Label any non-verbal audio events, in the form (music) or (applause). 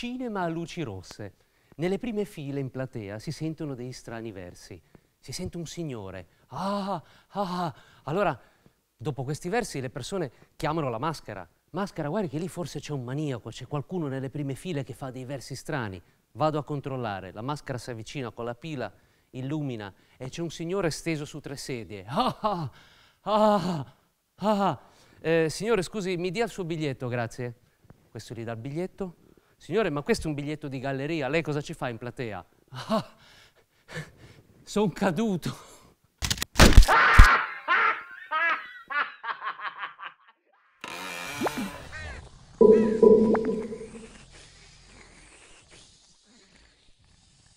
cinema a luci rosse. Nelle prime file in platea si sentono dei strani versi. Si sente un signore. Ah, ah. ah. Allora, dopo questi versi, le persone chiamano la maschera. Maschera, guarda che lì forse c'è un maniaco, c'è qualcuno nelle prime file che fa dei versi strani. Vado a controllare, la maschera si avvicina con la pila, illumina e c'è un signore steso su tre sedie. Ah, ah, ah, ah. ah. Eh, signore, scusi, mi dia il suo biglietto, grazie. Questo gli dà il biglietto signore ma questo è un biglietto di galleria, lei cosa ci fa in platea? Ah, (laughs) sono caduto. Ah! (laughs) Ah!